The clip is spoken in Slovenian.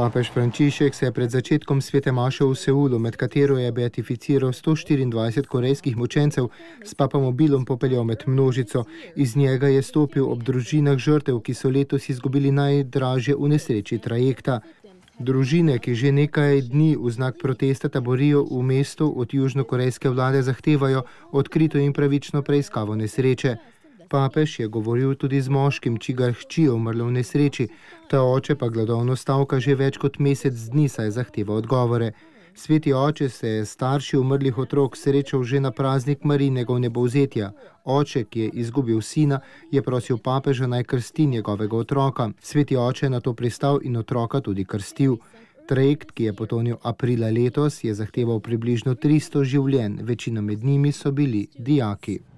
Papež Frančišek se je pred začetkom svete maše v Seulu, med katero je beatificiral 124 korejskih mučencev, s papamobilom popeljal med množico. Iz njega je stopil ob družinah žrtev, ki so letos izgubili najdražje v nesreči trajekta. Družine, ki že nekaj dni v znak protesta taborijo v mestu, od južnokorejske vlade zahtevajo odkrito in pravično preiskavo nesreče. Papež je govoril tudi z moškim, čigar hči je umrl v nesreči, ta oče pa gladovno stavka že več kot mesec dni, saj zahteva odgovore. Sveti oče se je starši umrlih otrok srečal že na praznik Marinega nebozetja. Oče, ki je izgubil sina, je prosil papeža naj krsti njegovega otroka. Sveti oče je na to pristal in otroka tudi krstil. Trajekt, ki je potonil aprila letos, je zahteval približno 300 življenj, večina med njimi so bili dijaki.